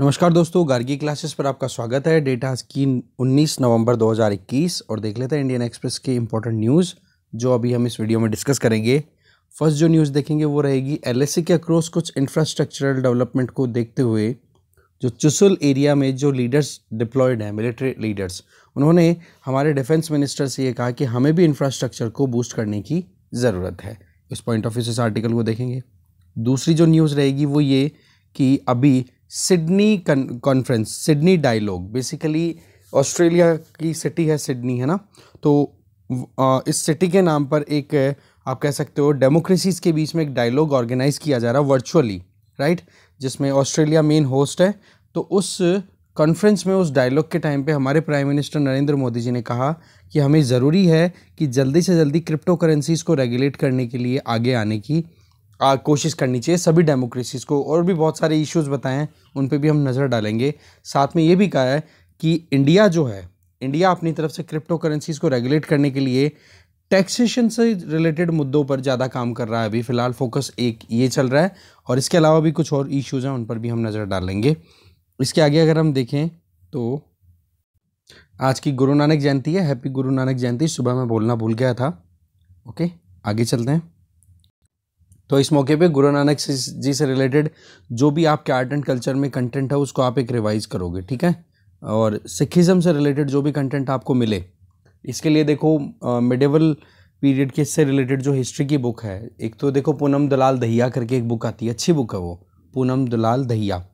नमस्कार दोस्तों गार्गी क्लासेस पर आपका स्वागत है डेटा की 19 नवंबर 2021 और देख लेते हैं इंडियन एक्सप्रेस के इंपॉर्टेंट न्यूज़ जो अभी हम इस वीडियो में डिस्कस करेंगे फर्स्ट जो न्यूज़ देखेंगे वो रहेगी एल e के अक्रॉस कुछ इंफ्रास्ट्रक्चरल डेवलपमेंट को देखते हुए जो चुसुल एरिया में जो लीडर्स डिप्लॉयड हैं मिलिट्री लीडर्स उन्होंने हमारे डिफेंस मिनिस्टर से ये कहा कि हमें भी इंफ्रास्ट्रक्चर को बूस्ट करने की ज़रूरत है इस पॉइंट ऑफ व्यू से इस आर्टिकल को देखेंगे दूसरी जो न्यूज़ रहेगी वो ये कि अभी Sydney conference Sydney dialogue basically Australia की सिटी है सिडनी है ना तो इस सिटी के नाम पर एक आप कह सकते हो डेमोक्रेसीज़ के बीच में एक डायलॉग ऑर्गेनाइज़ किया जा रहा है वर्चुअली राइट जिसमें ऑस्ट्रेलिया मेन होस्ट है तो उस कॉन्फ्रेंस में उस डायलॉग के टाइम पे हमारे प्राइम मिनिस्टर नरेंद्र मोदी जी ने कहा कि हमें ज़रूरी है कि जल्दी से जल्दी क्रिप्टो करेंसीज़ को रेगुलेट करने के लिए आगे आने की कोशिश करनी चाहिए सभी डेमोक्रेसीज़ को और भी बहुत सारे इश्यूज़ बताए हैं उन पर भी हम नज़र डालेंगे साथ में ये भी कहा है कि इंडिया जो है इंडिया अपनी तरफ से क्रिप्टो करेंसीज़ को रेगुलेट करने के लिए टैक्सेशन से रिलेटेड मुद्दों पर ज़्यादा काम कर रहा है अभी फ़िलहाल फोकस एक ये चल रहा है और इसके अलावा भी कुछ और इश्यूज़ हैं उन पर भी हम नज़र डालेंगे इसके आगे अगर हम देखें तो आज की गुरु नानक जयंती है हैप्पी गुरु नानक जयंती सुबह मैं बोलना भूल गया था ओके आगे चलते हैं तो इस मौके पे गुरु नानक जी से रिलेटेड जो भी आपके आर्ट एंड कल्चर में कंटेंट है उसको आप एक रिवाइज करोगे ठीक है और सिखिज़म से रिलेटेड जो भी कंटेंट आपको मिले इसके लिए देखो मिडेवल पीरियड के इससे रिलेटेड जो हिस्ट्री की बुक है एक तो देखो पूनम दलाल दहिया करके एक बुक आती है अच्छी बुक है वो पूनम दलाल दहिया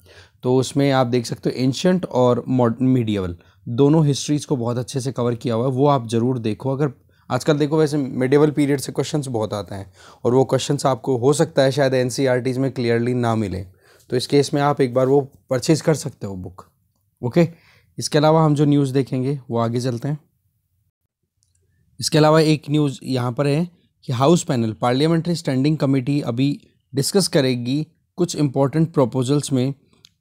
तो उसमें आप देख सकते हो एंशंट और मॉडर्न मीडियावल दोनों हिस्ट्रीज़ को बहुत अच्छे से कवर किया हुआ है वो आप ज़रूर देखो अगर आजकल देखो वैसे मिडेवल पीरियड से क्वेश्चंस बहुत आते हैं और वो क्वेश्चंस आपको हो सकता है शायद एन e में क्लियरली ना मिले तो इस केस में आप एक बार वो परचेज़ कर सकते हो बुक ओके इसके अलावा हम जो न्यूज़ देखेंगे वो आगे चलते हैं इसके अलावा एक न्यूज़ यहाँ पर है कि house panel parliamentary standing committee अभी डिस्कस करेगी कुछ इम्पोर्टेंट प्रपोजल्स में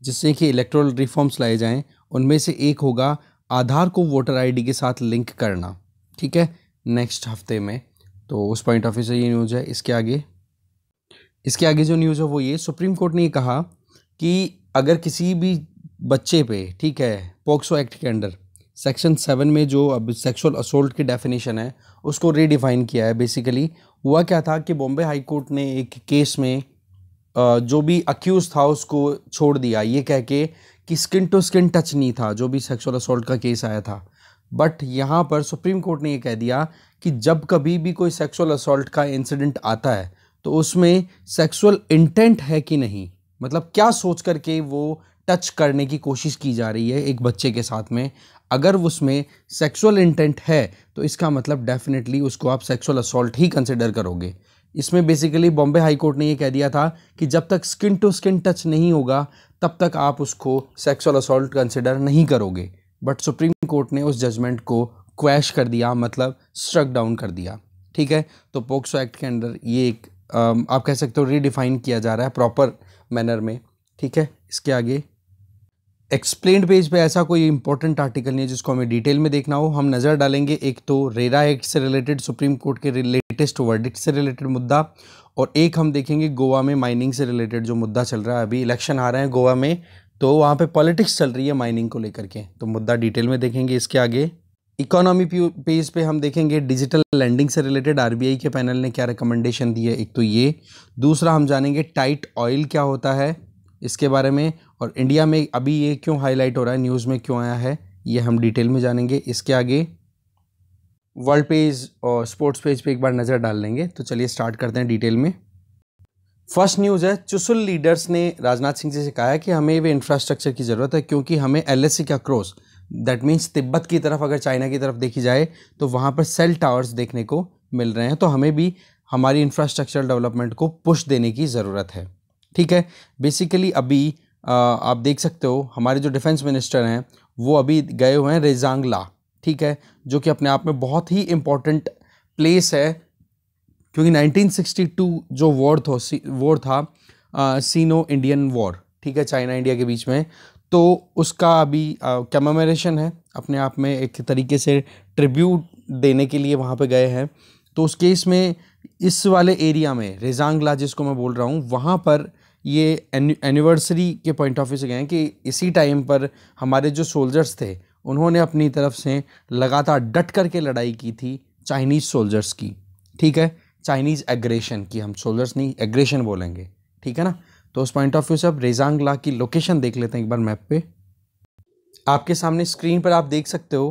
जिससे कि इलेक्ट्रल रिफॉर्म्स लाए जाएं उनमें से एक होगा आधार को वोटर आईडी के साथ लिंक करना ठीक है नेक्स्ट हफ्ते में तो उस पॉइंट ऑफ व्यू से ये न्यूज़ है इसके आगे इसके आगे जो न्यूज़ है वो ये सुप्रीम कोर्ट ने ये कहा कि अगर किसी भी बच्चे पे ठीक है पोक्सो एक्ट के अंडर सेक्शन सेवन में जो अब सेक्सुअल असोल्ट की डेफिनेशन है उसको रीडिफाइन किया है बेसिकली हुआ क्या था कि बॉम्बे हाई कोर्ट ने एक केस में जो भी अक्यूज़ था उसको छोड़ दिया ये कह के कि स्किन टू स्किन टच नहीं था जो भी सेक्सुअल असोल्ट का केस आया था बट यहाँ पर सुप्रीम कोर्ट ने ये कह दिया कि जब कभी भी कोई सेक्सुअल असोल्ट का इंसिडेंट आता है तो उसमें सेक्सुअल इंटेंट है कि नहीं मतलब क्या सोच करके वो टच करने की कोशिश की जा रही है एक बच्चे के साथ में अगर उसमें सेक्सुअल इंटेंट है तो इसका मतलब डेफिनेटली उसको आप सेक्सुअल असोल्ट ही कंसिडर करोगे इसमें बेसिकली बॉम्बे हाई कोर्ट ने ये कह दिया था कि जब तक स्किन टू स्किन टच नहीं होगा तब तक आप उसको सेक्सुअल असोल्ट कंसिडर नहीं करोगे बट सुप्रीम कोर्ट ने उस जजमेंट को क्वैश कर दिया मतलब स्ट्रक डाउन कर दिया ठीक है तो पोक्सो एक्ट के अंदर ये एक आप कह सकते हो रीडिफाइन किया जा रहा है प्रॉपर मैनर में ठीक है इसके आगे एक्सप्लेन पेज पे ऐसा कोई इंपॉर्टेंट आर्टिकल नहीं है जिसको हमें डिटेल में देखना हो हम नज़र डालेंगे एक तो रेरा एक्ट से रिलेटेड सुप्रीम कोर्ट के लेटेस्ट वर्डिक्ट से रिलेटेड मुद्दा और एक हम देखेंगे गोवा में माइनिंग से रिलेटेड जो मुद्दा चल रहा है अभी इलेक्शन आ रहे हैं गोवा में तो वहाँ पे पॉलिटिक्स चल रही है माइनिंग को लेकर के तो मुद्दा डिटेल में देखेंगे इसके आगे इकोनॉमी पेज पे हम देखेंगे डिजिटल लैंडिंग से रिलेटेड आरबीआई के पैनल ने क्या रिकमेंडेशन दी है एक तो ये दूसरा हम जानेंगे टाइट ऑयल क्या होता है इसके बारे में और इंडिया में अभी ये क्यों हाईलाइट हो रहा है न्यूज़ में क्यों आया है ये हम डिटेल में जानेंगे इसके आगे वर्ल्ड पेज और स्पोर्ट्स पेज पे एक बार नज़र डाल लेंगे तो चलिए स्टार्ट करते हैं डिटेल में फर्स्ट न्यूज़ है चुसुल लीडर्स ने राजनाथ सिंह जी से कहा है कि हमें वे इंफ्रास्ट्रक्चर की ज़रूरत है क्योंकि हमें एल का क्रॉस दैट मीन्स तिब्बत की तरफ अगर चाइना की तरफ देखी जाए तो वहाँ पर सेल टावर्स देखने को मिल रहे हैं तो हमें भी हमारी इंफ्रास्ट्रक्चर डेवलपमेंट को पुश देने की ज़रूरत है ठीक है बेसिकली अभी आ, आप देख सकते हो हमारे जो डिफेंस मिनिस्टर हैं वो अभी गए हुए हैं रेजांगला ठीक है जो कि अपने आप में बहुत ही इम्पोर्टेंट प्लेस है क्योंकि 1962 जो वॉर था वॉर था सीनो इंडियन वॉर ठीक है चाइना इंडिया के बीच में तो उसका अभी कैमरेशन है अपने आप में एक तरीके से ट्रिब्यूट देने के लिए वहाँ पे गए हैं तो उस केस में इस वाले एरिया में रेजांगला जिसको मैं बोल रहा हूँ वहाँ पर ये एनिवर्सरी के पॉइंट ऑफ व्यू से गए हैं कि इसी टाइम पर हमारे जो सोल्जर्स थे उन्होंने अपनी तरफ से लगातार डट करके लड़ाई की थी चाइनीज़ सोल्जर्स की ठीक है चाइनीज़ एग्रेशन की हम सोल्जर्स नहीं एग्रेशन बोलेंगे ठीक है ना तो उस पॉइंट ऑफ व्यू से आप रेजांगला की लोकेशन देख लेते हैं एक बार मैप पे आपके सामने स्क्रीन पर आप देख सकते हो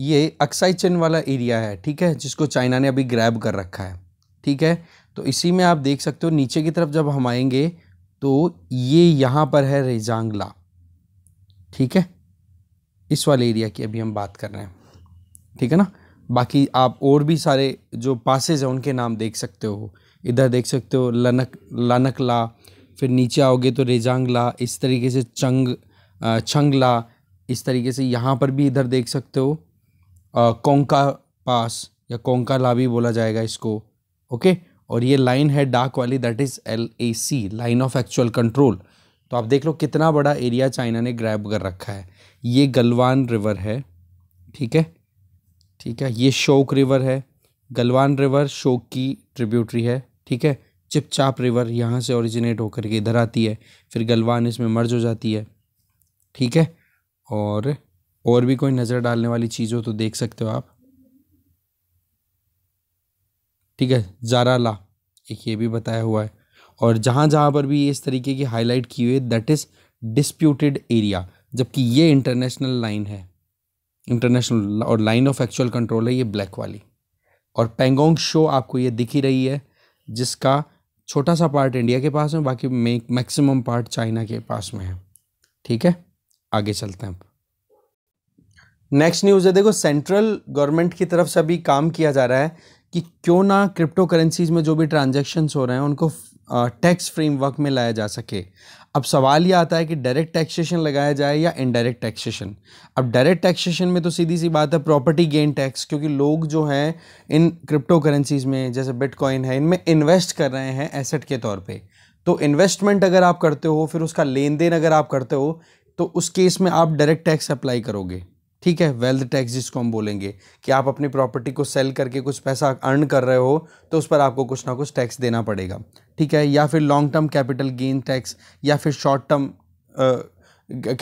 ये अक्साई चिन वाला एरिया है ठीक है जिसको चाइना ने अभी ग्रैब कर रखा है ठीक है तो इसी में आप देख सकते हो नीचे की तरफ जब हम आएंगे तो ये यहाँ पर है रेजांगला ठीक है इस वाले एरिया की अभी हम बात कर रहे हैं ठीक है ना बाकी आप और भी सारे जो पासेज हैं उनके नाम देख सकते हो इधर देख सकते हो लनक ला फिर नीचे आओगे तो रेजांग ला इस तरीके से चंग छंग ला इस तरीके से यहाँ पर भी इधर देख सकते हो कोंका पास या कोंका ला भी बोला जाएगा इसको ओके और ये लाइन है डार्क वाली that is L A C line of actual control तो आप देख लो कितना बड़ा एरिया चाइना ने ग्रैब कर रखा है ये गलवान रिवर है ठीक है ठीक है ये शोक रिवर है गलवान रिवर शोक की ट्रिब्यूटरी है ठीक है चिपचाप रिवर यहाँ से ओरिजिनेट होकर के इधर आती है फिर गलवान इसमें मर्ज हो जाती है ठीक है और और भी कोई नज़र डालने वाली चीज़ हो तो देख सकते हो आप ठीक है जाराला एक ये भी बताया हुआ है और जहाँ जहाँ पर भी इस तरीके की हाईलाइट की हुई है दैट इज़ डिस्प्यूटेड एरिया जबकि ये इंटरनेशनल लाइन है इंटरनेशनल और लाइन ऑफ एक्चुअल कंट्रोल है ये ब्लैक वाली और पेंगोंग शो आपको ये दिख ही रही है जिसका छोटा सा पार्ट इंडिया के पास में बाकी मैक्सिमम पार्ट चाइना के पास में है ठीक है आगे चलते हैं नेक्स्ट न्यूज़ है देखो सेंट्रल गवर्नमेंट की तरफ से अभी काम किया जा रहा है कि क्यों ना क्रिप्टो करेंसीज में जो भी ट्रांजेक्शन्स हो रहे हैं उनको टैक्स फ्रेमवर्क में लाया जा सके अब सवाल ये आता है कि डायरेक्ट टैक्सेशन लगाया जाए या इनडायरेक्ट टैक्सेशन अब डायरेक्ट टैक्सेशन में तो सीधी सी बात है प्रॉपर्टी गेन टैक्स क्योंकि लोग जो हैं इन क्रिप्टो करेंसीज़ में जैसे बिटकॉइन है इनमें इन्वेस्ट कर रहे हैं एसेट के तौर पर तो इन्वेस्टमेंट अगर आप करते हो फिर उसका लेन देन अगर आप करते हो तो उस केस में आप डायरेक्ट टैक्स अप्लाई करोगे ठीक है वेल्थ टैक्स जिसको हम बोलेंगे कि आप अपनी प्रॉपर्टी को सेल करके कुछ पैसा अर्न कर रहे हो तो उस पर आपको कुछ ना कुछ टैक्स देना पड़ेगा ठीक है या फिर long term capital gain tax या फिर short term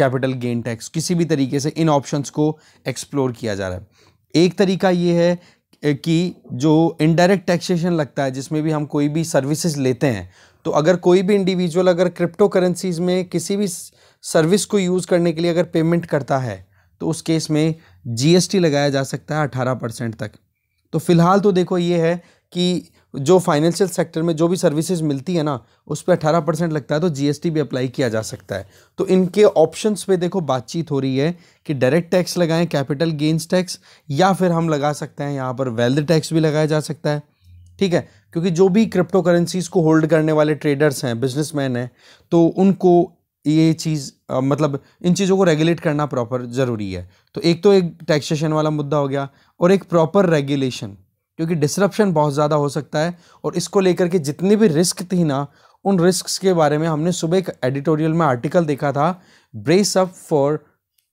capital gain tax किसी भी तरीके से इन ऑप्शंस को एक्सप्लोर किया जा रहा है एक तरीका ये है कि जो इनडायरेक्ट टैक्सेशन लगता है जिसमें भी हम कोई भी सर्विसेज लेते हैं तो अगर कोई भी इंडिविजुअल अगर क्रिप्टो करेंसीज में किसी भी सर्विस को यूज़ करने के लिए अगर पेमेंट करता है तो उस केस में जीएसटी लगाया जा सकता है अठारह परसेंट तक तो फिलहाल तो देखो ये है कि जो फाइनेंशियल सेक्टर में जो भी सर्विसेज मिलती है ना उस पर अठारह परसेंट लगता है तो जीएसटी भी अप्लाई किया जा सकता है तो इनके ऑप्शंस पे देखो बातचीत हो रही है कि डायरेक्ट टैक्स लगाएं कैपिटल गेंस टैक्स या फिर हम लगा सकते हैं यहाँ पर वेल्थ टैक्स भी लगाया जा सकता है ठीक है क्योंकि जो भी क्रिप्टो करेंसीज को होल्ड करने वाले ट्रेडर्स हैं बिजनेसमैन हैं तो उनको ये चीज़ मतलब इन चीज़ों को रेगुलेट करना प्रॉपर ज़रूरी है तो एक तो एक टैक्सेशन वाला मुद्दा हो गया और एक प्रॉपर रेगुलेशन क्योंकि डिसरप्शन बहुत ज़्यादा हो सकता है और इसको लेकर के जितनी भी रिस्क थी ना उन रिस्क के बारे में हमने सुबह एक एडिटोरियल में आर्टिकल देखा था brace up for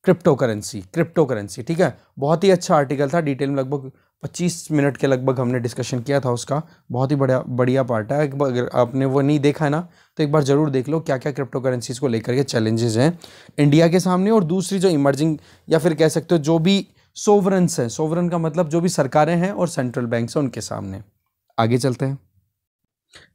crypto currency crypto currency ठीक है बहुत ही अच्छा आर्टिकल था डिटेल में लगभग 25 मिनट के लगभग हमने डिस्कशन किया था उसका बहुत ही बढ़िया बढ़िया पार्ट है एक बार अगर आपने वो नहीं देखा है ना तो एक बार ज़रूर देख लो क्या क्या क्रिप्टो करेंसीज़ को लेकर के चैलेंजेस हैं इंडिया के सामने और दूसरी जो इमर्जिंग या फिर कह सकते हो जो भी सोवरन्स हैं सोवरन का मतलब जो भी सरकारें हैं और सेंट्रल बैंक हैं उनके सामने आगे चलते हैं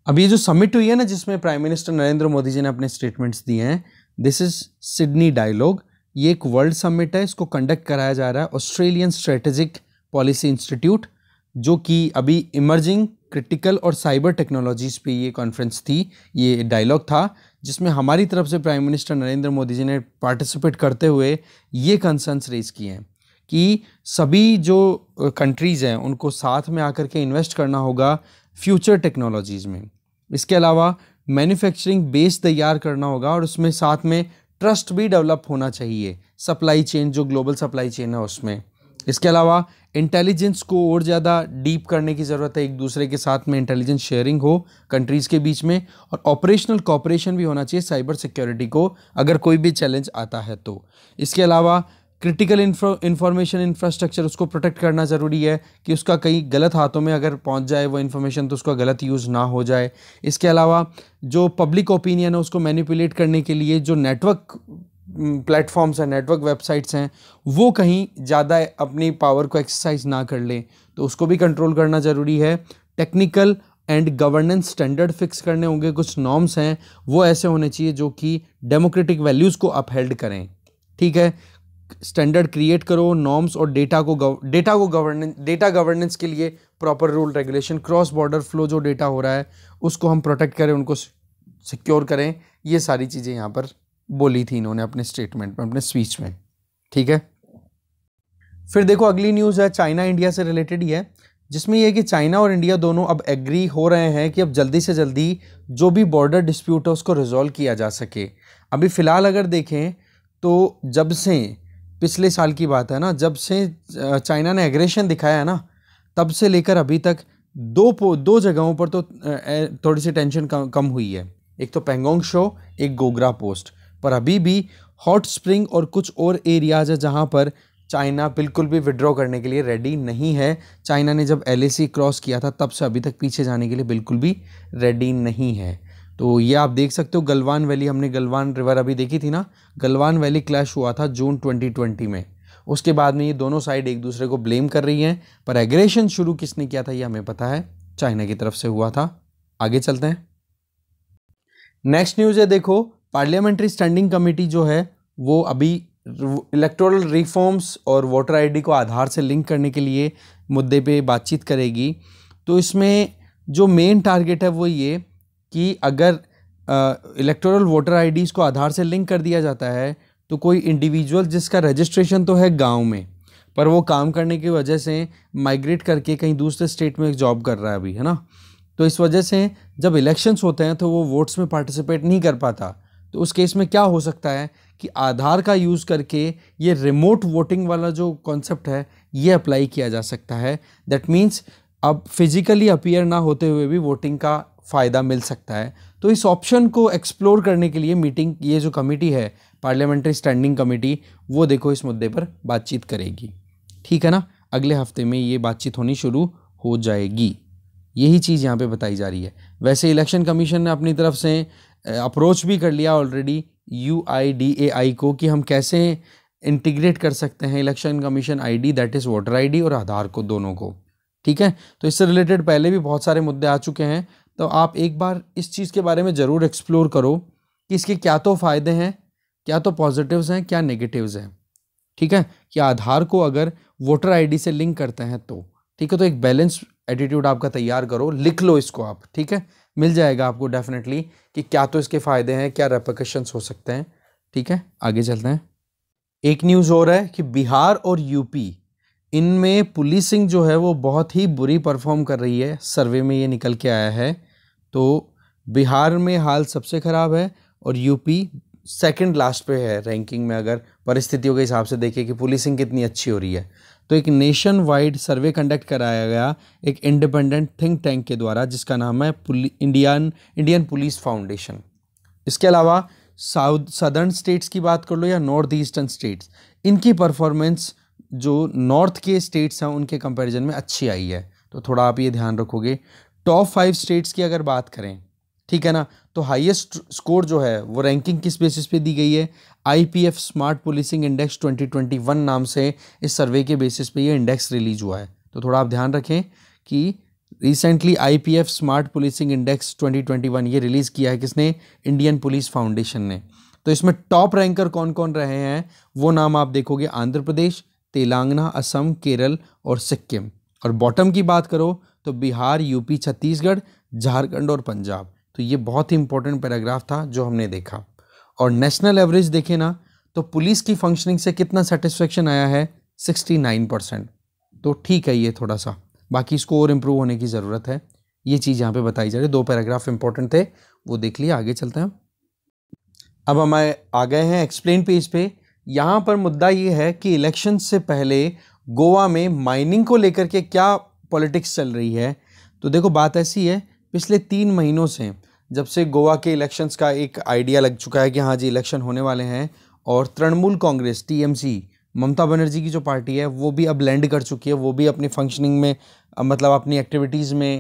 अब ये जो समिट हुई है ना जिसमें प्राइम मिनिस्टर नरेंद्र मोदी जी ने अपने स्टेटमेंट्स दिए हैं दिस इज़ सिडनी डायलॉग ये एक वर्ल्ड समिट है इसको कंडक्ट कराया जा रहा है ऑस्ट्रेलियन स्ट्रेटेजिक पॉलिसी इंस्टीट्यूट जो कि अभी इमर्जिंग क्रिटिकल और साइबर टेक्नोलॉजीज़ पे ये कॉन्फ्रेंस थी ये डायलॉग था जिसमें हमारी तरफ से प्राइम मिनिस्टर नरेंद्र मोदी जी ने पार्टिसिपेट करते हुए ये कंसर्न्स रेज किए हैं कि सभी जो कंट्रीज़ हैं उनको साथ में आकर के इन्वेस्ट करना होगा फ्यूचर टेक्नोलॉजीज़ में इसके अलावा मैन्युफैक्चरिंग बेस तैयार करना होगा और उसमें साथ में ट्रस्ट भी डेवलप होना चाहिए सप्लाई चेन जो ग्लोबल सप्लाई चेन है उसमें इसके अलावा इंटेलिजेंस को और ज़्यादा डीप करने की ज़रूरत है एक दूसरे के साथ में इंटेलिजेंस शेयरिंग हो कंट्रीज़ के बीच में और ऑपरेशनल कॉपरेशन भी होना चाहिए साइबर सिक्योरिटी को अगर कोई भी चैलेंज आता है तो इसके अलावा क्रिटिकल इंफॉर्मेशन इंफ्रास्ट्रक्चर उसको प्रोटेक्ट करना ज़रूरी है कि उसका कहीं गलत हाथों में अगर पहुंच जाए वो इन्फॉर्मेशन तो उसका गलत यूज़ ना हो जाए इसके अलावा जो पब्लिक ओपिनियन है उसको मैनिपुलेट करने के लिए जो नेटवर्क प्लेटफॉर्म्स हैं नेटवर्क वेबसाइट्स हैं वो कहीं ज़्यादा अपनी पावर को एक्सरसाइज ना कर लें तो उसको भी कंट्रोल करना ज़रूरी है technical and governance standard fix करने होंगे कुछ नॉर्म्स हैं वो ऐसे होने चाहिए जो कि डेमोक्रेटिक वैल्यूज़ को अपहेल्ड करें ठीक है स्टैंडर्ड क्रिएट करो नॉर्म्स और डेटा को डेटा को गवर्नेंस डेटा गवर्नेंस के लिए proper rule regulation cross border flow जो डेटा हो रहा है उसको हम प्रोटेक्ट करें उनको सिक्योर करें ये सारी चीज़ें यहाँ पर बोली थी इन्होंने अपने स्टेटमेंट में अपने स्पीच में ठीक है फिर देखो अगली न्यूज़ है चाइना इंडिया से रिलेटेड ही है जिसमें यह कि चाइना और इंडिया दोनों अब एग्री हो रहे हैं कि अब जल्दी से जल्दी जो भी बॉर्डर डिस्प्यूट है उसको रिजॉल्व किया जा सके अभी फ़िलहाल अगर देखें तो जब से पिछले साल की बात है ना जब से चाइना ने एग्रेशन दिखाया है ना तब से लेकर अभी तक दो दो जगहों पर तो थोड़ी सी टेंशन कम हुई है एक तो पेंगोंग शो एक गोगरा पोस्ट पर अभी भी हॉट स्प्रिंग और कुछ और एरियाज है जहाँ पर चाइना बिल्कुल भी विड्रॉ करने के लिए रेडी नहीं है चाइना ने जब एल क्रॉस किया था तब से अभी तक पीछे जाने के लिए बिल्कुल भी रेडी नहीं है तो ये आप देख सकते हो गलवान वैली हमने गलवान रिवर अभी देखी थी ना गलवान वैली क्लैश हुआ था जून 2020 में उसके बाद में ये दोनों साइड एक दूसरे को ब्लेम कर रही हैं पर एग्रेशन शुरू किसने किया था ये हमें पता है चाइना की तरफ से हुआ था आगे चलते हैं नेक्स्ट न्यूज़ है देखो पार्लियामेंट्री स्टैंडिंग कमेटी जो है वो अभी इलेक्टोरल रिफॉर्म्स और वोटर आईडी को आधार से लिंक करने के लिए मुद्दे पे बातचीत करेगी तो इसमें जो मेन टारगेट है वो ये कि अगर इलेक्टोरल वोटर आईडीज़ को आधार से लिंक कर दिया जाता है तो कोई इंडिविजुअल जिसका रजिस्ट्रेशन तो है गांव में पर वो काम करने की वजह से माइग्रेट करके कहीं दूसरे स्टेट में एक जॉब कर रहा है अभी है ना तो इस वजह से जब इलेक्शंस होते हैं तो वो वोट्स में पार्टिसिपेट नहीं कर पाता तो उस केस में क्या हो सकता है कि आधार का यूज़ करके ये रिमोट वोटिंग वाला जो कॉन्सेप्ट है ये अप्लाई किया जा सकता है दैट मीन्स अब फिजिकली अपीयर ना होते हुए भी वोटिंग का फ़ायदा मिल सकता है तो इस ऑप्शन को एक्सप्लोर करने के लिए मीटिंग ये जो कमेटी है पार्लियामेंट्री स्टैंडिंग कमेटी वो देखो इस मुद्दे पर बातचीत करेगी ठीक है ना अगले हफ्ते में ये बातचीत होनी शुरू हो जाएगी यही चीज़ यहाँ पे बताई जा रही है वैसे इलेक्शन कमीशन ने अपनी तरफ से अप्रोच भी कर लिया already U I D A I को कि हम कैसे इंटीग्रेट कर सकते हैं election commission ID that is voter ID और आधार को दोनों को ठीक है तो इससे रिलेटेड पहले भी बहुत सारे मुद्दे आ चुके हैं तो आप एक बार इस चीज़ के बारे में ज़रूर एक्सप्लोर करो कि इसके क्या तो फ़ायदे हैं क्या तो पॉजिटिव्स हैं क्या नेगेटिव्स हैं ठीक है कि आधार को अगर वोटर आईडी से लिंक करते हैं तो ठीक है तो एक बैलेंस एटीट्यूड आपका तैयार करो लिख लो इसको आप ठीक है मिल जाएगा आपको डेफिनेटली कि क्या तो इसके फ़ायदे हैं क्या रेपोकेशंस हो सकते हैं ठीक है आगे चलते हैं एक न्यूज़ और है कि बिहार और यूपी इनमें पुलिसिंग जो है वो बहुत ही बुरी परफॉर्म कर रही है सर्वे में ये निकल के आया है तो बिहार में हाल सबसे ख़राब है और यूपी सेकंड लास्ट पे है रैंकिंग में अगर परिस्थितियों के हिसाब से देखें कि पुलिसिंग कितनी अच्छी हो रही है तो एक नेशन वाइड सर्वे कंडक्ट कराया गया एक इंडिपेंडेंट थिंक टैंक के द्वारा जिसका नाम है इंडियन इंडियन पुलिस फाउंडेशन इसके अलावा साउथ सदर्न स्टेट्स की बात कर लो या नॉर्थ ईस्टर्न स्टेट्स इनकी परफॉर्मेंस जो नॉर्थ के स्टेट्स हैं उनके कंपैरिजन में अच्छी आई है तो थोड़ा आप ये ध्यान रखोगे टॉप फाइव स्टेट्स की अगर बात करें ठीक है ना तो हाईएस्ट स्कोर जो है वो रैंकिंग किस बेसिस पे दी गई है आईपीएफ स्मार्ट पुलिसिंग इंडेक्स 2021 नाम से इस सर्वे के बेसिस पे ये इंडेक्स रिलीज हुआ है तो थोड़ा आप ध्यान रखें कि recently IPF smart policing index 2021 ये रिलीज़ किया है किसने इंडियन पुलिस फाउंडेशन ने तो इसमें टॉप रैंकर कौन कौन रहे हैं वो नाम आप देखोगे आंध्र प्रदेश तेलंगाना असम केरल और सिक्किम और बॉटम की बात करो तो बिहार यूपी छत्तीसगढ़ झारखंड और पंजाब तो ये बहुत ही इंपॉर्टेंट पैराग्राफ था जो हमने देखा और नेशनल एवरेज देखें ना तो पुलिस की फंक्शनिंग से कितना सेटिस्फेक्शन आया है सिक्सटी नाइन परसेंट तो ठीक है ये थोड़ा सा बाकी इसको और इम्प्रूव होने की ज़रूरत है ये चीज़ यहाँ पे बताई जा रही है दो पैराग्राफ इंपॉर्टेंट थे वो देख लिए आगे चलते हैं अब हम आ गए हैं एक्सप्लेन पेज पे यहाँ पर मुद्दा ये है कि इलेक्शन से पहले गोवा में माइनिंग को लेकर के क्या पॉलिटिक्स चल रही है तो देखो बात ऐसी है पिछले तीन महीनों से जब से गोवा के इलेक्शंस का एक आइडिया लग चुका है कि हाँ जी इलेक्शन होने वाले हैं और तृणमूल कांग्रेस टीएमसी ममता बनर्जी की जो पार्टी है वो भी अब लैंड कर चुकी है वो भी अपनी फंक्शनिंग में मतलब अपनी एक्टिविटीज़ में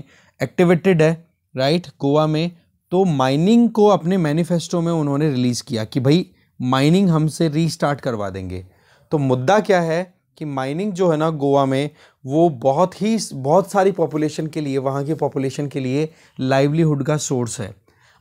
एक्टिवेटेड है राइट गोवा में तो माइनिंग को अपने मैनिफेस्टो में उन्होंने रिलीज़ किया कि भाई माइनिंग हमसे रीस्टार्ट करवा देंगे तो मुद्दा क्या है कि माइनिंग जो है ना गोवा में वो बहुत ही बहुत सारी पॉपुलेशन के लिए वहाँ की पॉपुलेशन के लिए लाइवलीहुड का सोर्स है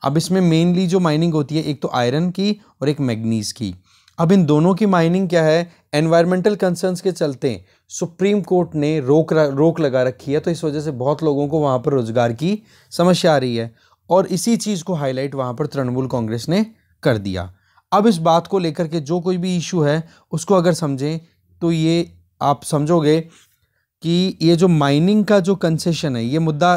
अब इसमें मेनली जो माइनिंग होती है एक तो आयरन की और एक मैगनीज़ की अब इन दोनों की माइनिंग क्या है एनवायरमेंटल कंसर्न्स के चलते सुप्रीम कोर्ट ने रोक रोक लगा रखी है तो इस वजह से बहुत लोगों को वहाँ पर रोज़गार की समस्या आ रही है और इसी चीज़ को हाईलाइट वहाँ पर तृणमूल कांग्रेस ने कर दिया अब इस बात को लेकर के जो कोई भी इशू है उसको अगर समझें तो ये आप समझोगे कि ये जो माइनिंग का जो कंसेशन है ये मुद्दा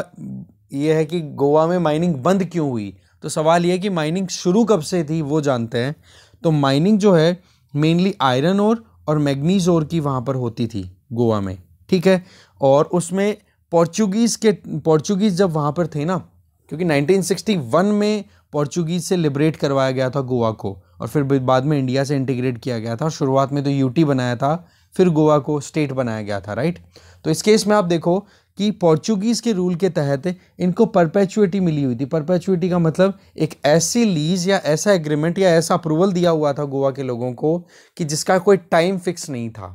ये है कि गोवा में माइनिंग बंद क्यों हुई तो सवाल ये कि माइनिंग शुरू कब से थी वो जानते हैं तो माइनिंग जो है मेनली आयरन ओर और मैग्नीज ओर की वहाँ पर होती थी गोवा में ठीक है और उसमें पोर्चुगीज़ के पोर्चुगीज़ जब वहाँ पर थे ना क्योंकि 1961 में पोर्चुगीज़ से लिबरेट करवाया गया था गोवा को और फिर बाद में इंडिया से इंटीग्रेट किया गया था शुरुआत में तो यूटी बनाया था फिर गोवा को स्टेट बनाया गया था राइट तो इस केस में आप देखो कि पोर्चुगीज़ के रूल के तहत इनको परपेचुएटी मिली हुई थी परपेचुएटी का मतलब एक ऐसी लीज या ऐसा एग्रीमेंट या ऐसा अप्रूवल दिया हुआ था गोवा के लोगों को कि जिसका कोई टाइम फिक्स नहीं था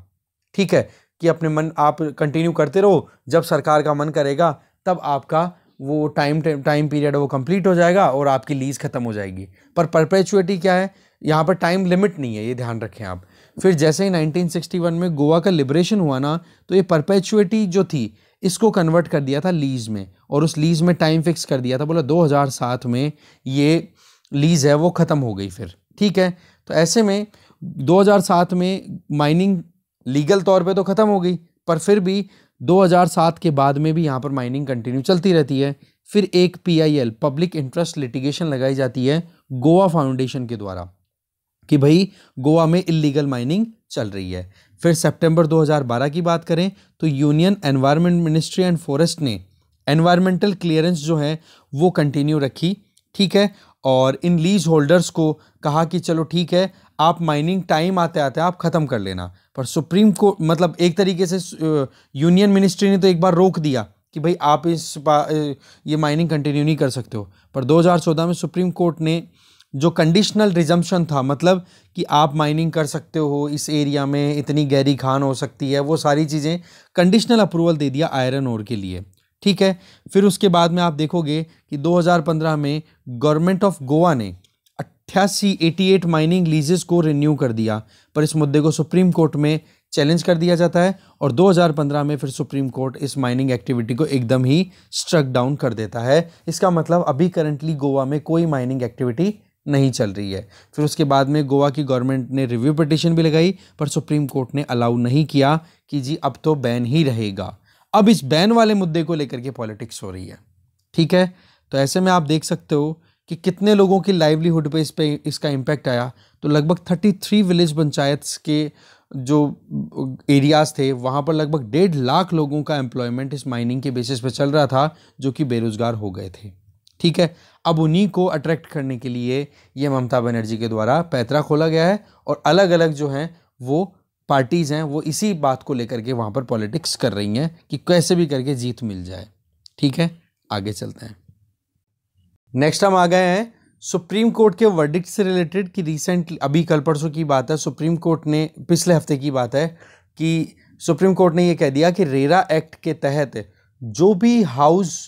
ठीक है कि अपने मन आप कंटिन्यू करते रहो जब सरकार का मन करेगा तब आपका वो टाइम टाइम पीरियड वो कंप्लीट हो जाएगा और आपकी लीज़ ख़त्म हो जाएगी पर परपेचुएटी क्या है यहाँ पर टाइम लिमिट नहीं है ये ध्यान रखें आप फिर जैसे ही 1961 में गोवा का लिबरेशन हुआ ना तो ये परपेचुएटी जो थी इसको कन्वर्ट कर दिया था लीज में और उस लीज में टाइम फिक्स कर दिया था बोला 2007 में ये लीज है वो ख़त्म हो गई फिर ठीक है तो ऐसे में 2007 में माइनिंग लीगल तौर पे तो ख़त्म हो गई पर फिर भी 2007 के बाद में भी यहाँ पर माइनिंग कंटिन्यू चलती रहती है फिर एक पीआईएल पब्लिक इंटरेस्ट लिटिगेशन लगाई जाती है गोवा फाउंडेशन के द्वारा कि भाई गोवा में इलीगल माइनिंग चल रही है फिर सितंबर 2012 की बात करें तो union environment ministry and forest ने एनवायरमेंटल क्लियरेंस जो है वो कंटिन्यू रखी ठीक है और इन लीज होल्डर्स को कहा कि चलो ठीक है आप माइनिंग टाइम आते आते आप ख़त्म कर लेना पर सुप्रीम कोर्ट मतलब एक तरीके से यूनियन मिनिस्ट्री ने तो एक बार रोक दिया कि भाई आप इस ये माइनिंग कंटिन्यू नहीं कर सकते हो पर 2014 में सुप्रीम कोर्ट ने जो कंडीशनल रिजम्पशन था मतलब कि आप माइनिंग कर सकते हो इस एरिया में इतनी गहरी खान हो सकती है वो सारी चीज़ें कंडीशनल अप्रूवल दे दिया आयरन ओर के लिए ठीक है फिर उसके बाद में आप देखोगे कि 2015 में गवर्नमेंट ऑफ गोवा ने अट्ठासी एटी एट माइनिंग लीजेस को रिन्यू कर दिया पर इस मुद्दे को सुप्रीम कोर्ट में चैलेंज कर दिया जाता है और 2015 में फिर सुप्रीम कोर्ट इस माइनिंग एक्टिविटी को एकदम ही स्ट्रक डाउन कर देता है इसका मतलब अभी करंटली गोवा में कोई माइनिंग एक्टिविटी नहीं चल रही है फिर उसके बाद में गोवा की गवर्नमेंट ने रिव्यू पटिशन भी लगाई पर सुप्रीम कोर्ट ने अलाउ नहीं किया कि जी अब तो बैन ही रहेगा अब इस बैन वाले मुद्दे को लेकर के पॉलिटिक्स हो रही है ठीक है तो ऐसे में आप देख सकते हो कि कितने लोगों की लाइवलीहुड पे इस पे इसका इम्पैक्ट आया तो लगभग थर्टी थ्री विलेज पंचायत के जो एरियाज़ थे वहाँ पर लगभग डेढ़ लाख लोगों का एम्प्लॉयमेंट इस माइनिंग के बेसिस पे चल रहा था जो कि बेरोज़गार हो गए थे ठीक है अब उन्हीं को अट्रैक्ट करने के लिए ये ममता बनर्जी के द्वारा पैतरा खोला गया है और अलग अलग जो हैं वो पार्टीज़ हैं वो इसी बात को लेकर के वहाँ पर पॉलिटिक्स कर रही हैं कि कैसे भी करके जीत मिल जाए ठीक है आगे चलते हैं नेक्स्ट हम आ गए हैं सुप्रीम कोर्ट के वर्डिक्ट से रिलेटेड कि रिसेंट अभी कल परसों की बात है सुप्रीम कोर्ट ने पिछले हफ्ते की बात है कि सुप्रीम कोर्ट ने ये कह दिया कि रेरा एक्ट के तहत जो भी हाउस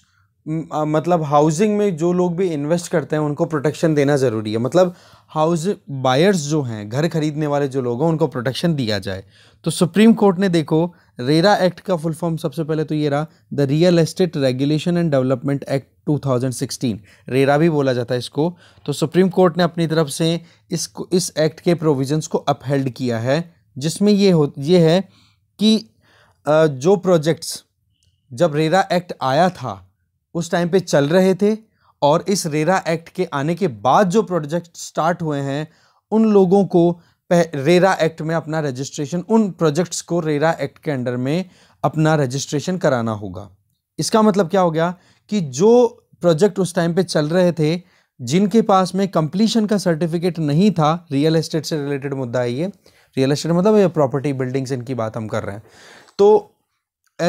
मतलब हाउसिंग में जो लोग भी इन्वेस्ट करते हैं उनको प्रोटेक्शन देना ज़रूरी है मतलब हाउस बायर्स जो हैं घर खरीदने वाले जो लोग हैं उनको प्रोटेक्शन दिया जाए तो सुप्रीम कोर्ट ने देखो रेरा एक्ट का फुल फॉर्म सबसे पहले तो ये रहा the real estate regulation and development act 2016 RERA भी बोला जाता है इसको तो सुप्रीम कोर्ट ने अपनी तरफ से इसको इस एक्ट के प्रोविजंस को अपहेल्ड किया है जिसमें ये हो ये है कि जो प्रोजेक्ट्स जब रेरा एक्ट आया था उस टाइम पे चल रहे थे और इस रेरा एक्ट के आने के बाद जो प्रोजेक्ट स्टार्ट हुए हैं उन लोगों को रेरा एक्ट में अपना रजिस्ट्रेशन उन प्रोजेक्ट्स को रेरा एक्ट के अंडर में अपना रजिस्ट्रेशन कराना होगा इसका मतलब क्या हो गया कि जो प्रोजेक्ट उस टाइम पे चल रहे थे जिनके पास में कंप्लीशन का सर्टिफिकेट नहीं था रियल एस्टेट से रिलेटेड मुद्दा है ये रियल एस्टेट मतलब ये प्रॉपर्टी बिल्डिंग्स इनकी बात हम कर रहे हैं तो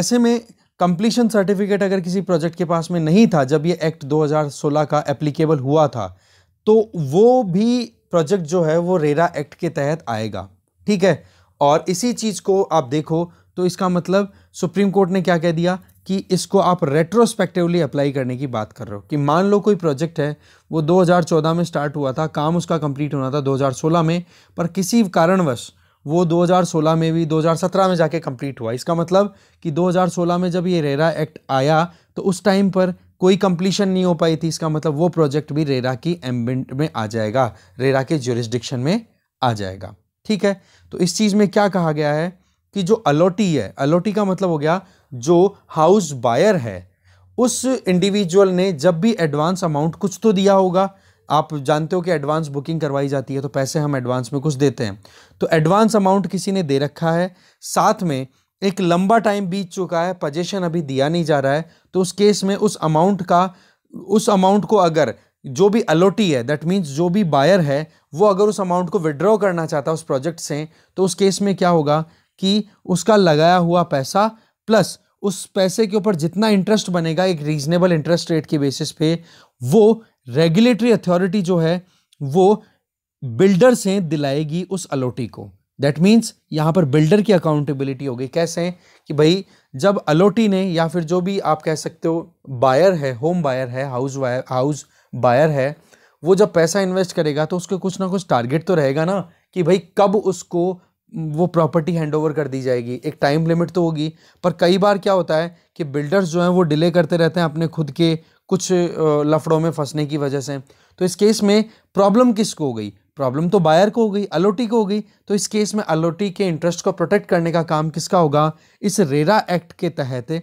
ऐसे में कंप्लीशन सर्टिफिकेट अगर किसी प्रोजेक्ट के पास में नहीं था जब ये एक्ट 2016 का एप्लीकेबल हुआ था तो वो भी प्रोजेक्ट जो है वो रेरा एक्ट के तहत आएगा ठीक है और इसी चीज़ को आप देखो तो इसका मतलब सुप्रीम कोर्ट ने क्या कह दिया कि इसको आप रेट्रोस्पेक्टिवली अप्लाई करने की बात कर रहे हो कि मान लो कोई प्रोजेक्ट है वो 2014 में स्टार्ट हुआ था काम उसका कंप्लीट होना था 2016 में पर किसी कारणवश वो 2016 में भी 2017 में जाके कंप्लीट हुआ इसका मतलब कि 2016 में जब ये रेरा एक्ट आया तो उस टाइम पर कोई कंप्लीशन नहीं हो पाई थी इसका मतलब वो प्रोजेक्ट भी रेरा की एम्बेंट में आ जाएगा रेरा के ज्यूरिस्डिक्शन में आ जाएगा ठीक है तो इस चीज़ में क्या कहा गया है कि जो अलोटी है अलोटी का मतलब हो गया जो हाउस बायर है उस इंडिविजुअल ने जब भी एडवांस अमाउंट कुछ तो दिया होगा आप जानते हो कि एडवांस बुकिंग करवाई जाती है तो पैसे हम एडवांस में कुछ देते हैं तो एडवांस अमाउंट किसी ने दे रखा है साथ में एक लंबा टाइम बीत चुका है पजेशन अभी दिया नहीं जा रहा है तो उस केस में उस अमाउंट का उस अमाउंट को अगर जो भी अलोटी है दैट मीन्स जो भी बायर है वो अगर उस अमाउंट को विड्रॉ करना चाहता है उस प्रोजेक्ट से तो उस केस में क्या होगा कि उसका लगाया हुआ पैसा प्लस उस पैसे के ऊपर जितना इंटरेस्ट बनेगा एक रीजनेबल इंटरेस्ट रेट के बेसिस पे वो रेगुलेटरी अथॉरिटी जो है वो बिल्डर से दिलाएगी उस अलोटी को दैट मीन्स यहाँ पर बिल्डर की अकाउंटेबिलिटी होगी कैसे हैं कि भाई जब अलोटी ने या फिर जो भी आप कह सकते हो बायर है होम बायर है हाउस वायर हाउस बायर है वो जब पैसा इन्वेस्ट करेगा तो उसके कुछ ना कुछ टारगेट तो रहेगा ना कि भाई कब उसको वो प्रॉपर्टी हैंडओवर कर दी जाएगी एक टाइम लिमिट तो होगी पर कई बार क्या होता है कि बिल्डर्स जो हैं वो डिले करते रहते हैं अपने खुद के कुछ लफड़ों में फंसने की वजह से तो इस केस में प्रॉब्लम किसको हो गई प्रॉब्लम तो बायर को हो गई अलोटी को हो गई तो इस केस में अलोटी के इंटरेस्ट को प्रोटेक्ट करने का काम किसका होगा इस रेरा एक्ट के तहत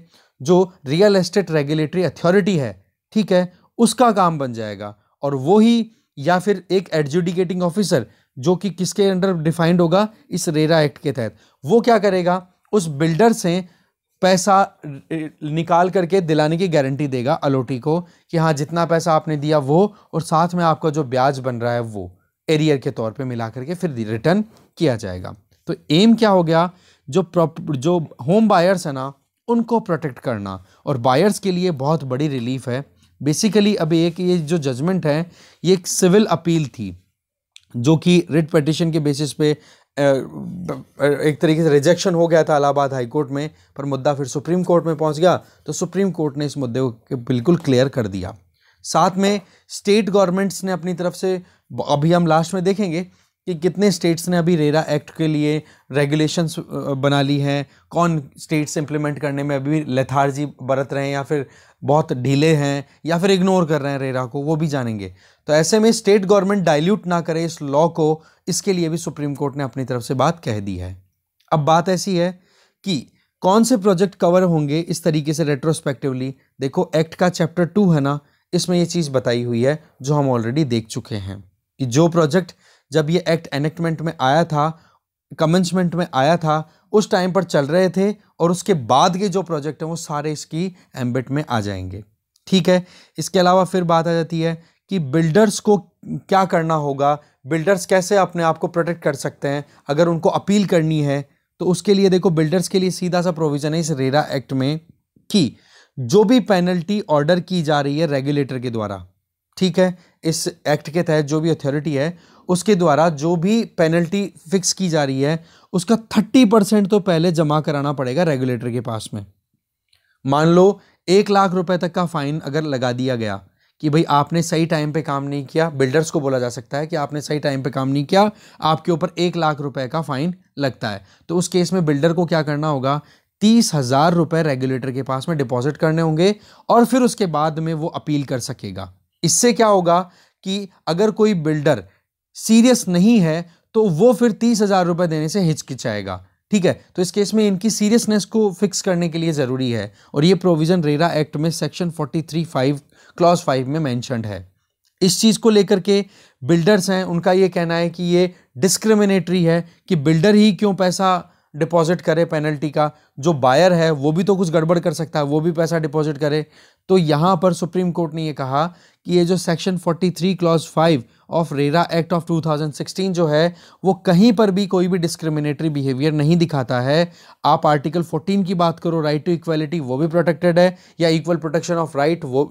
जो रियल एस्टेट रेगुलेटरी अथॉरिटी है ठीक है उसका काम बन जाएगा और वो ही या फिर एक एडजुडिकेटिंग ऑफिसर जो कि किसके अंडर डिफाइंड होगा इस रेरा एक्ट के तहत वो क्या करेगा उस बिल्डर से पैसा निकाल करके दिलाने की गारंटी देगा अलोटी को कि हाँ जितना पैसा आपने दिया वो और साथ में आपका जो ब्याज बन रहा है वो एरियर के तौर पे मिला करके फिर रिटर्न किया जाएगा तो एम क्या हो गया जो प्रॉप जो होम बायर्स है ना उनको प्रोटेक्ट करना और बायर्स के लिए बहुत बड़ी रिलीफ है बेसिकली अब एक ये जो जजमेंट है ये एक सिविल अपील थी जो कि रिट पटिशन के बेसिस पे एक तरीके से रिजेक्शन हो गया था इलाहाबाद हाई कोर्ट में पर मुद्दा फिर सुप्रीम कोर्ट में पहुंच गया तो सुप्रीम कोर्ट ने इस मुद्दे को बिल्कुल क्लियर कर दिया साथ में स्टेट गवर्नमेंट्स ने अपनी तरफ से अभी हम लास्ट में देखेंगे कि कितने स्टेट्स ने अभी रेरा एक्ट के लिए रेगुलेशंस बना ली हैं कौन स्टेट्स इम्प्लीमेंट करने में अभी लेथार्जी बरत रहे हैं या फिर बहुत ढीले हैं या फिर इग्नोर कर रहे हैं रेरा को वो भी जानेंगे तो ऐसे में स्टेट गवर्नमेंट डाइल्यूट ना करे इस लॉ को इसके लिए भी सुप्रीम कोर्ट ने अपनी तरफ से बात कह दी है अब बात ऐसी है कि कौन से प्रोजेक्ट कवर होंगे इस तरीके से रेट्रोस्पेक्टिवली देखो एक्ट का चैप्टर टू है ना इसमें ये चीज़ बताई हुई है जो हम ऑलरेडी देख चुके हैं कि जो प्रोजेक्ट जब ये एक्ट एनेक्टमेंट में आया था कमेंसमेंट में आया था उस टाइम पर चल रहे थे और उसके बाद के जो प्रोजेक्ट हैं वो सारे इसकी एम्बिट में आ जाएंगे ठीक है इसके अलावा फिर बात आ जाती है कि बिल्डर्स को क्या करना होगा बिल्डर्स कैसे अपने आप को प्रोटेक्ट कर सकते हैं अगर उनको अपील करनी है तो उसके लिए देखो बिल्डर्स के लिए सीधा सा प्रोविज़न है इस रेरा एक्ट में कि जो भी पेनल्टी ऑर्डर की जा रही है रेगुलेटर के द्वारा ठीक है इस एक्ट के तहत जो भी अथॉरिटी है उसके द्वारा जो भी पेनल्टी फिक्स की जा रही है उसका थर्टी परसेंट तो पहले जमा कराना पड़ेगा रेगुलेटर के पास में मान लो एक लाख रुपए तक का फ़ाइन अगर लगा दिया गया कि भाई आपने सही टाइम पे काम नहीं किया बिल्डर्स को बोला जा सकता है कि आपने सही टाइम पे काम नहीं किया आपके ऊपर एक लाख रुपए का फ़ाइन लगता है तो उस केस में बिल्डर को क्या करना होगा तीस हज़ार रुपए रेगुलेटर के पास में डिपॉजिट करने होंगे और फिर उसके बाद में वो अपील कर सकेगा इससे क्या होगा कि अगर कोई बिल्डर सीरियस नहीं है तो वो फिर तीस हज़ार रुपये देने से हिचकिचाएगा ठीक है तो इस केस में इनकी सीरियसनेस को फिक्स करने के लिए ज़रूरी है और ये प्रोविज़न रेरा एक्ट में section forty three five clause five में मैंशनड है इस चीज़ को लेकर के बिल्डर्स हैं उनका ये कहना है कि ये डिस्क्रिमिनेटरी है कि बिल्डर ही क्यों पैसा डिपॉजिट करे पेनल्टी का जो बायर है वो भी तो कुछ गड़बड़ कर सकता है वो भी पैसा डिपॉजिट करे तो यहाँ पर सुप्रीम कोर्ट ने ये कहा कि ये जो section 43 clause 5 of RERA act of 2016 जो है वो कहीं पर भी कोई भी डिस्क्रिमिनेटरी बिहेवियर नहीं दिखाता है आप आर्टिकल 14 की बात करो राइट टू इक्वलिटी वो भी प्रोटेक्टेड है या इक्वल प्रोटेक्शन ऑफ राइट वो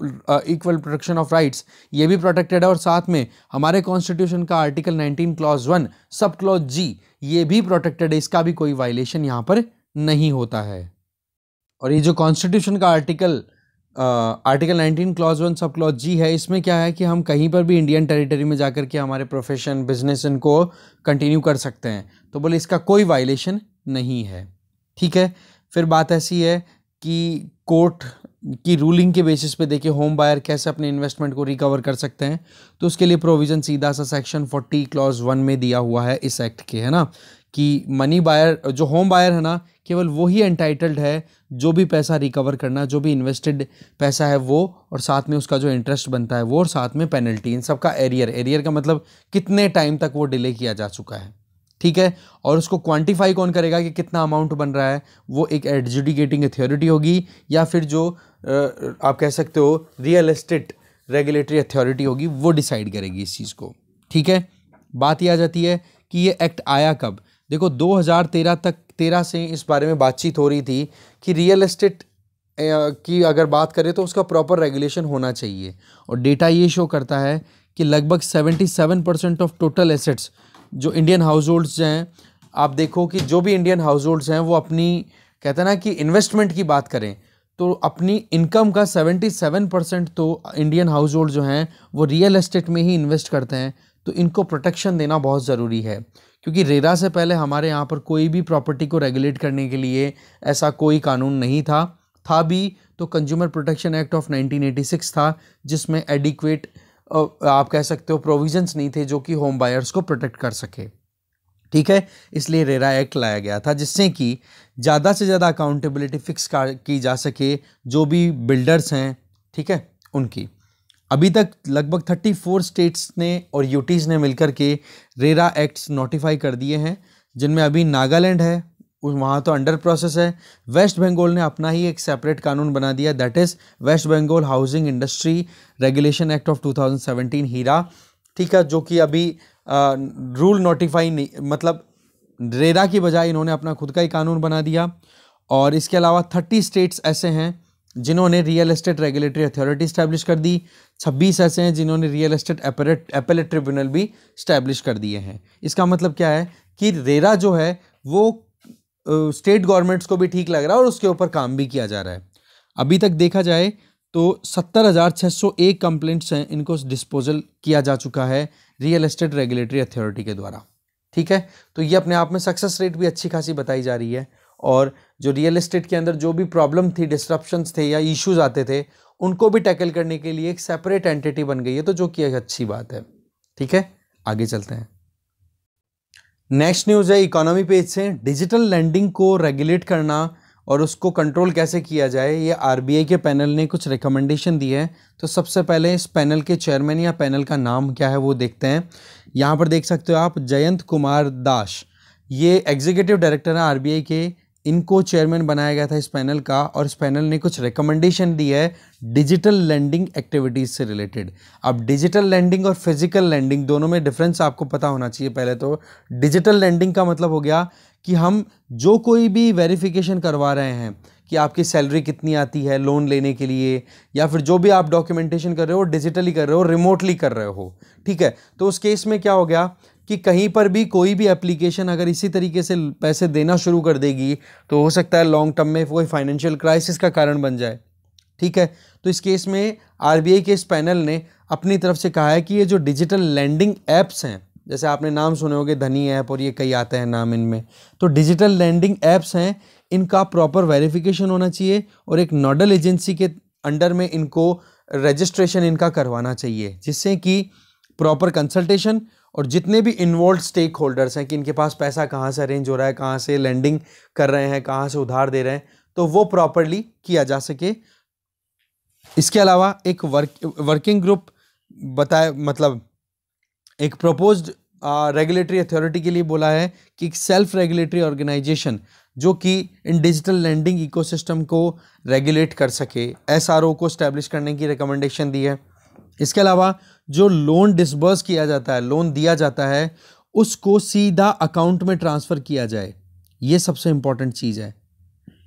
इक्वल प्रोटेक्शन ऑफ राइट्स ये भी प्रोटेक्टेड है और साथ में हमारे कॉन्स्टिट्यूशन का article nineteen clause one sub clause G ये भी प्रोटेक्टेड है इसका भी कोई वायलेशन यहाँ पर नहीं होता है और ये जो कॉन्स्टिट्यूशन का article article 19 clause one sub clause G है इसमें क्या है कि हम कहीं पर भी इंडियन टेरिटरी में जाकर के हमारे प्रोफेशन बिजनेस इनको कंटिन्यू कर सकते हैं तो बोले इसका कोई वायलेशन नहीं है ठीक है फिर बात ऐसी है कि कोर्ट की रूलिंग के बेसिस पे देखिए होम बायर कैसे अपने इन्वेस्टमेंट को रिकवर कर सकते हैं तो उसके लिए प्रोविज़न सीधा सा सेक्शन फोर्टी क्लॉज वन में दिया हुआ है इस एक्ट के है ना कि मनी बायर जो होम बायर है ना केवल वो ही एंटाइटल्ड है जो भी पैसा रिकवर करना जो भी इन्वेस्टेड पैसा है वो और साथ में उसका जो इंटरेस्ट बनता है वो और साथ में पेनल्टी इन सब का एरियर एरियर का मतलब कितने टाइम तक वो डिले किया जा चुका है ठीक है और उसको क्वांटिफाई कौन करेगा कि कितना अमाउंट बन रहा है वो एक एडजुडिकेटिंग अथॉरिटी होगी या फिर जो आप कह सकते हो रियल एस्टेट रेगुलेटरी अथॉरिटी होगी वो डिसाइड करेगी इस चीज़ को ठीक है बात यह आ जाती है कि ये एक्ट आया कब देखो 2013 तक 13 से इस बारे में बातचीत हो रही थी कि रियल एस्टेट की अगर बात करें तो उसका प्रॉपर रेगुलेशन होना चाहिए और डेटा ये शो करता है कि लगभग 77 परसेंट ऑफ टोटल एसेट्स जो इंडियन हाउस होल्ड्स हैं आप देखो कि जो भी इंडियन हाउस होल्ड्स हैं वो अपनी कहते हैं ना कि इन्वेस्टमेंट की बात करें तो अपनी इनकम का 77 परसेंट तो इंडियन हाउस होल्ड जो हैं वो रियल एस्टेट में ही इन्वेस्ट करते हैं तो इनको प्रोटेक्शन देना बहुत ज़रूरी है क्योंकि रेरा से पहले हमारे यहाँ पर कोई भी प्रॉपर्टी को रेगुलेट करने के लिए ऐसा कोई कानून नहीं था था भी तो कंज्यूमर प्रोटेक्शन एक्ट ऑफ 1986 था जिसमें एडिक्वेट आप कह सकते हो प्रोविजंस नहीं थे जो कि होम बायर्स को प्रोटेक्ट कर सके ठीक है इसलिए रेरा एक्ट लाया गया था जिससे कि ज़्यादा से ज़्यादा अकाउंटेबिलिटी फिक्स की जा सके जो भी बिल्डर्स हैं ठीक है उनकी अभी तक लगभग 34 स्टेट्स ने और यूटीज़ ने मिलकर के रेरा एक्ट्स नोटिफाई कर दिए हैं जिनमें अभी नागालैंड है वहाँ तो अंडर प्रोसेस है वेस्ट बंगाल ने अपना ही एक सेपरेट कानून बना दिया that is West Bengal housing industry regulation act of 2017 HIRA ठीक है जो कि अभी आ, रूल नोटिफाई नहीं मतलब रेरा की बजाय इन्होंने अपना खुद का ही कानून बना दिया और इसके अलावा थर्टी स्टेट्स ऐसे हैं जिन्होंने real estate regulatory authority establish कर दी छब्बीस ऐसे हैं जिन्होंने real estate appellate appellate tribunal भी स्टैब्लिश कर दिए हैं इसका मतलब क्या है कि रेरा जो है वो स्टेट uh, गवर्नमेंट्स को भी ठीक लग रहा है और उसके ऊपर काम भी किया जा रहा है अभी तक देखा जाए तो सत्तर हज़ार छः सौ एक कंप्लेंट्स हैं इनको डिस्पोजल किया जा चुका है रियल एस्टेट रेगुलेटरी अथॉरिटी के द्वारा ठीक है तो ये अपने आप में सक्सेस रेट भी अच्छी खासी बताई जा रही है और जो रियल इस्टेट के अंदर जो भी प्रॉब्लम थी डिस्ट्रप्शंस थे या इश्यूज आते थे उनको भी टैकल करने के लिए एक सेपरेट एंटिटी बन गई है तो जो कि एक अच्छी बात है ठीक है आगे चलते हैं नेक्स्ट न्यूज़ है इकोनॉमी पेज से डिजिटल लैंडिंग को रेगुलेट करना और उसको कंट्रोल कैसे किया जाए ये आरबीआई के पैनल ने कुछ रिकमेंडेशन दी है तो सबसे पहले इस पैनल के चेयरमैन या पैनल का नाम क्या है वो देखते हैं यहाँ पर देख सकते हो आप जयंत कुमार दास ये एग्जीक्यूटिव डायरेक्टर हैं आर के इनको चेयरमैन बनाया गया था इस पैनल का और इस पैनल ने कुछ रिकमेंडेशन दी है डिजिटल लैंडिंग एक्टिविटीज़ से रिलेटेड अब डिजिटल लैंडिंग और फिजिकल लैंडिंग दोनों में डिफरेंस आपको पता होना चाहिए पहले तो डिजिटल लैंडिंग का मतलब हो गया कि हम जो कोई भी वेरिफिकेशन करवा रहे हैं कि आपकी सैलरी कितनी आती है लोन लेने के लिए या फिर जो भी आप डॉक्यूमेंटेशन कर रहे हो डिजिटली कर रहे हो रिमोटली कर रहे हो ठीक है तो उस केस में क्या हो गया कि कहीं पर भी कोई भी एप्लीकेशन अगर इसी तरीके से पैसे देना शुरू कर देगी तो हो सकता है लॉन्ग टर्म में कोई फाइनेंशियल क्राइसिस का कारण बन जाए ठीक है तो इस केस में आर के इस पैनल ने अपनी तरफ से कहा है कि ये जो डिजिटल लैंडिंग ऐप्स हैं जैसे आपने नाम सुने होंगे धनी ऐप और ये कई आते हैं नाम इनमें तो डिजिटल लैंडिंग ऐप्स हैं इनका प्रॉपर वेरिफिकेशन होना चाहिए और एक नोडल एजेंसी के अंडर में इनको रजिस्ट्रेशन इनका करवाना चाहिए जिससे कि प्रॉपर कंसल्टेशन और जितने भी इन्वॉल्व स्टेक होल्डर्स हैं कि इनके पास पैसा कहाँ से अरेंज हो रहा है कहाँ से लैंडिंग कर रहे हैं कहाँ से उधार दे रहे हैं तो वो प्रॉपरली किया जा सके इसके अलावा एक वर्क वर्किंग ग्रुप बताए मतलब एक प्रपोज्ड रेगुलेटरी अथॉरिटी के लिए बोला है कि एक सेल्फ रेगुलेटरी ऑर्गेनाइजेशन जो कि इन डिजिटल लैंडिंग इकोसिस्टम को रेगुलेट कर सके एसआरओ को स्टैब्लिश करने की रिकमेंडेशन दी है इसके अलावा जो लोन डिसबर्स किया जाता है लोन दिया जाता है उसको सीधा अकाउंट में ट्रांसफ़र किया जाए ये सबसे इम्पॉर्टेंट चीज़ है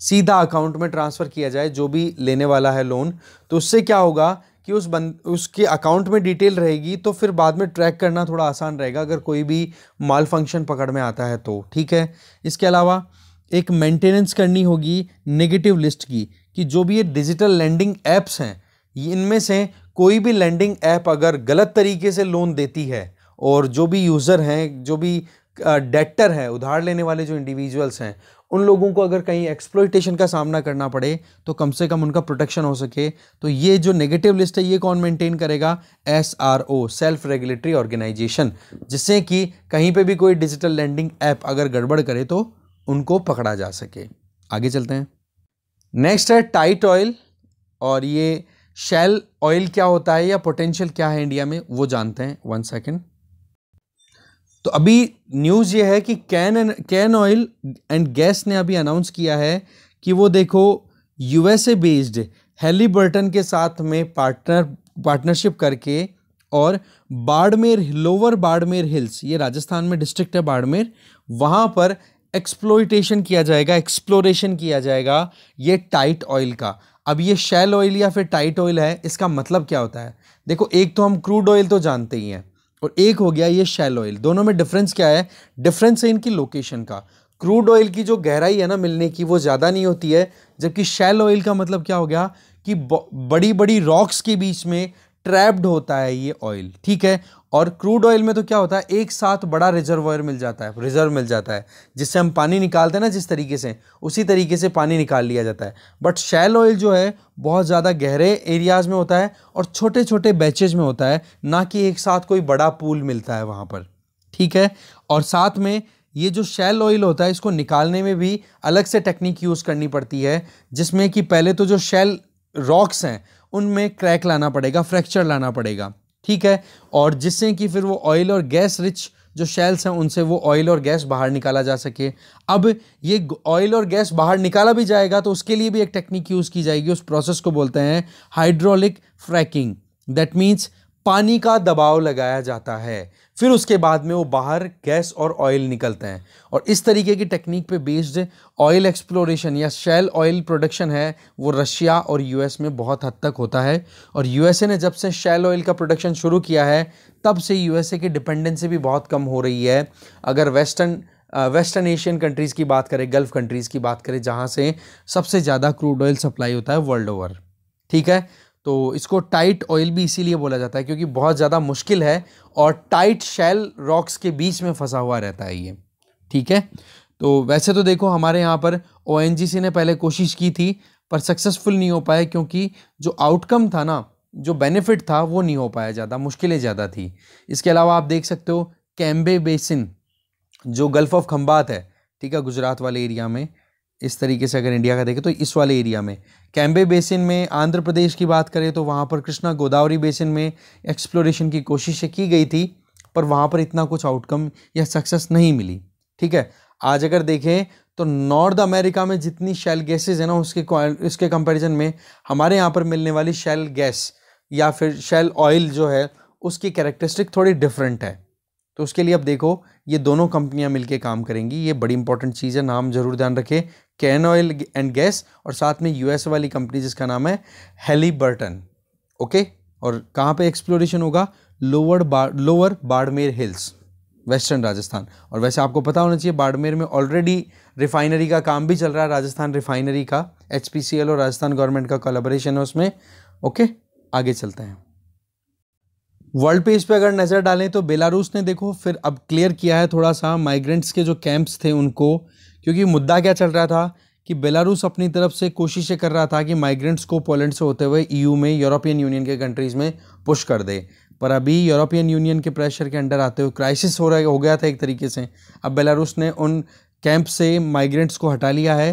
सीधा अकाउंट में ट्रांसफ़र किया जाए जो भी लेने वाला है लोन तो उससे क्या होगा कि उस बंद उसके अकाउंट में डिटेल रहेगी तो फिर बाद में ट्रैक करना थोड़ा आसान रहेगा अगर कोई भी माल फंक्शन पकड़ में आता है तो ठीक है इसके अलावा एक मेंटेनेंस करनी होगी नेगेटिव लिस्ट की कि जो भी ये डिजिटल लैंडिंग एप्स हैं इनमें से कोई भी लैंडिंग ऐप अगर गलत तरीके से लोन देती है और जो भी यूज़र हैं जो भी डेटर है उधार लेने वाले जो इंडिविजुअल्स हैं उन लोगों को अगर कहीं एक्सप्लोइटेशन का सामना करना पड़े तो कम से कम उनका प्रोटेक्शन हो सके तो ये जो नेगेटिव लिस्ट है ये कौन मेंटेन करेगा S R O self regulatory organisation जिससे कि कहीं पे भी कोई डिजिटल लैंडिंग ऐप अगर गड़बड़ करे तो उनको पकड़ा जा सके आगे चलते हैं नेक्स्ट है टाइट ऑयल और ये शेल ऑयल क्या होता है या पोटेंशियल क्या है इंडिया में वो जानते हैं वन सेकेंड तो अभी न्यूज़ ये है कि Cairn and Cairn oil and gas ने अभी अनाउंस किया है कि वो देखो यूएसए बेस्ड हेली बर्टन के साथ में पार्टनर पार्टनरशिप करके और बाड़मेर लोअर बाड़मेर हिल्स ये राजस्थान में डिस्ट्रिक्ट है बाड़मेर वहाँ पर एक्सप्लोइटेशन किया जाएगा एक्सप्लोरेशन किया जाएगा ये टाइट ऑयल का अब ये शेल ऑयल या फिर टाइट ऑयल है इसका मतलब क्या होता है देखो एक तो हम क्रूड ऑयल तो जानते ही हैं और एक हो गया ये शेल ऑयल दोनों में डिफरेंस क्या है डिफरेंस है इनकी लोकेशन का क्रूड ऑयल की जो गहराई है ना मिलने की वो ज़्यादा नहीं होती है जबकि शेल ऑयल का मतलब क्या हो गया कि बड़ी बड़ी रॉक्स के बीच में ट्रैप्ड होता है ये ऑयल ठीक है और क्रूड ऑयल में तो क्या होता है एक साथ बड़ा रिजर्वायर मिल जाता है रिजर्व मिल जाता है जिससे हम पानी निकालते हैं ना जिस तरीके से उसी तरीके से पानी निकाल लिया जाता है बट शैल ऑयल जो है बहुत ज़्यादा गहरे एरियाज़ में होता है और छोटे छोटे बैचेज में होता है ना कि एक साथ कोई बड़ा पूल मिलता है वहाँ पर ठीक है और साथ में ये जो शैल ऑयल होता है इसको निकालने में भी अलग से टेक्निक यूज़ करनी पड़ती है जिसमें कि पहले तो जो शैल रॉक्स हैं उनमें क्रैक लाना पड़ेगा फ्रैक्चर लाना पड़ेगा ठीक है और जिससे कि फिर वो ऑयल और गैस रिच जो शेल्स हैं उनसे वो ऑयल और गैस बाहर निकाला जा सके अब ये ऑयल और गैस बाहर निकाला भी जाएगा तो उसके लिए भी एक टेक्निक यूज़ की जाएगी उस प्रोसेस को बोलते हैं हाइड्रोलिक फ्रैकिंग दैट मीन्स पानी का दबाव लगाया जाता है फिर उसके बाद में वो बाहर गैस और ऑयल निकलते हैं और इस तरीके की टेक्निक पे बेस्ड ऑयल एक्सप्लोरेशन या शेल ऑयल प्रोडक्शन है वो रशिया और यूएस में बहुत हद तक होता है और यूएसए ने जब से शेल ऑयल का प्रोडक्शन शुरू किया है तब से यूएसए की डिपेंडेंसी भी बहुत कम हो रही है अगर वेस्टर्न वेस्टर्न एशियन कंट्रीज़ की बात करें गल्फ़ कंट्रीज़ की बात करें जहाँ से सबसे ज़्यादा क्रूड ऑयल सप्लाई होता है वर्ल्ड ओवर ठीक है तो इसको टाइट ऑयल भी इसीलिए बोला जाता है क्योंकि बहुत ज़्यादा मुश्किल है और टाइट शैल रॉक्स के बीच में फंसा हुआ रहता है ये ठीक है तो वैसे तो देखो हमारे यहाँ पर ओ ने पहले कोशिश की थी पर सक्सेसफुल नहीं हो पाए क्योंकि जो आउटकम था ना जो बेनिफिट था वो नहीं हो पाया ज़्यादा मुश्किलें ज़्यादा थी इसके अलावा आप देख सकते हो कैम्बे बेसिन जो गल्फ़ ऑफ खम्बात है ठीक है गुजरात वाले एरिया में इस तरीके से अगर इंडिया का देखें तो इस वाले एरिया में कैम्बे बेसिन में आंध्र प्रदेश की बात करें तो वहाँ पर कृष्णा गोदावरी बेसिन में एक्सप्लोरेशन की कोशिशें की गई थी पर वहाँ पर इतना कुछ आउटकम या सक्सेस नहीं मिली ठीक है आज अगर देखें तो नॉर्थ अमेरिका में जितनी शेल गैसेज है ना उसके उसके कंपेरिजन में हमारे यहाँ पर मिलने वाली शेल गैस या फिर शेल ऑयल जो है उसकी कैरेक्टरिस्टिक थोड़ी डिफरेंट है तो उसके लिए अब देखो ये दोनों कंपनियां मिलके काम करेंगी ये बड़ी इंपॉर्टेंट चीज़ है नाम जरूर ध्यान रखें कैन ऑयल एंड गैस और साथ में यूएस वाली कंपनी जिसका नाम है हेली बर्टन ओके और कहाँ पे एक्सप्लोरेशन होगा lower lower Barmer hills western Rajasthan और वैसे आपको पता होना चाहिए बाड़मेर में ऑलरेडी रिफाइनरी का काम भी चल रहा है राजस्थान रिफाइनरी का एच और राजस्थान गवर्नमेंट का कोलाबोरेशन है उसमें ओके आगे चलते हैं वर्ल्ड पेज पे अगर नज़र डालें तो बेलारूस ने देखो फिर अब क्लियर किया है थोड़ा सा माइग्रेंट्स के जो कैंप्स थे उनको क्योंकि मुद्दा क्या चल रहा था कि बेलारूस अपनी तरफ से कोशिशें कर रहा था कि माइग्रेंट्स को पोलैंड से होते हुए ईयू e में यूरोपियन यूनियन के कंट्रीज़ में पुश कर दे पर अभी यूरोपियन यूनियन के प्रेशर के अंडर आते हुए क्राइसिस हो रहा हो गया था एक तरीके से अब बेलारूस ने उन कैंप से माइग्रेंट्स को हटा लिया है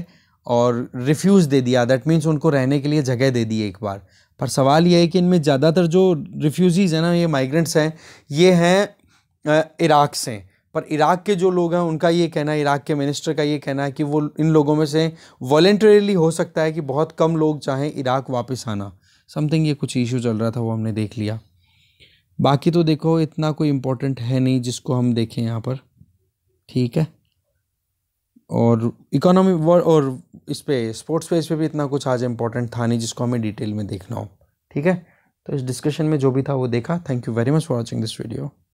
और रिफ्यूज़ दे दिया दैट मीन्स उनको रहने के लिए जगह दे दी एक बार पर सवाल यह है कि इनमें ज़्यादातर जो रिफ्यूज़ीज़ हैं ना ये माइग्रेंट्स हैं ये हैं इराक से पर इराक़ के जो लोग हैं उनका ये कहना है इराक़ के मिनिस्टर का ये कहना है कि वो इन लोगों में से वॉल्टरीली हो सकता है कि बहुत कम लोग चाहें इराक़ वापस आना समथिंग ये कुछ इशू चल रहा था वो हमने देख लिया बाकी तो देखो इतना कोई इम्पोर्टेंट है नहीं जिसको हम देखें यहाँ पर ठीक है और इकोनॉमी और इस पर स्पोर्ट्स पेज पे भी इतना कुछ आज इम्पोर्टेंट था नहीं जिसको हमें डिटेल में देखना हो ठीक है तो इस डिस्कशन में जो भी था वो देखा thank you very much for watching this video